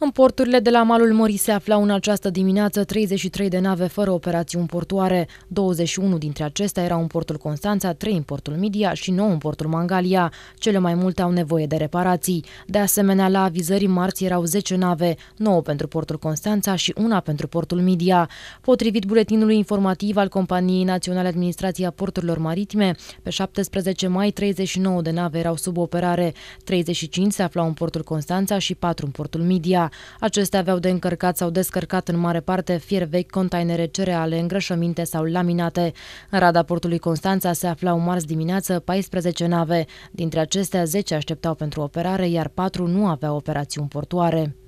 În porturile de la malul Mării se aflau în această dimineață 33 de nave fără operațiuni portoare. 21 dintre acestea erau în portul Constanța, 3 în portul Midia și 9 în portul Mangalia. Cele mai multe au nevoie de reparații. De asemenea, la avizării marți erau 10 nave, 9 pentru portul Constanța și una pentru portul Midia. Potrivit buletinului informativ al Companiei Naționale Administrația Porturilor Maritime, pe 17 mai 39 de nave erau sub operare, 35 se aflau în portul Constanța și 4 în portul Midia. Acestea aveau de încărcat sau descărcat în mare parte fier vechi, containere, cereale, îngrășăminte sau laminate. În rada portului Constanța se aflau marți dimineață 14 nave. Dintre acestea, 10 așteptau pentru operare, iar 4 nu aveau operațiuni portoare.